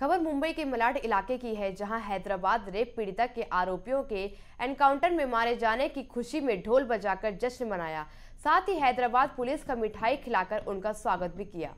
खबर मुंबई के मलाड इलाके की है जहां हैदराबाद रेप पीड़िता के आरोपियों के एनकाउंटर में मारे जाने की खुशी में ढोल बजाकर जश्न मनाया साथ ही हैदराबाद पुलिस का मिठाई खिलाकर उनका स्वागत भी किया